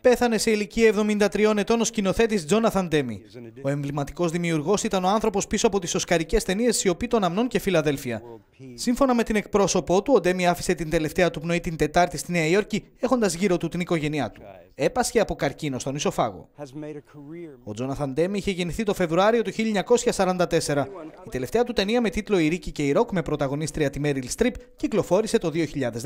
Πέθανε σε ηλικία 73 ετών ο σκηνοθέτης Τζόναθαν Ντέμι. Ο εμβληματικός δημιουργός ήταν ο άνθρωπος πίσω από τις οσκαρικές ταινίες Σιωπή των Αμνών και Φιλαδέλφια. Σύμφωνα με την εκπρόσωπό του, ο Ντέμι άφησε την τελευταία του πνοή την Τετάρτη στη Νέα Υόρκη, έχοντας γύρω του την οικογένειά του. Έπασχε από καρκίνο στον ισοφάγο. Ο Τζόναθαν Ντέμι είχε γεννηθεί το Φεβρουάριο του 1944. Η τελευταία του ταινία με τίτλο Η Ρίκη και η Ροκ με πρωταγωνίστρια τη Μέριλ Στριπ κυκλοφόρησε το 2015.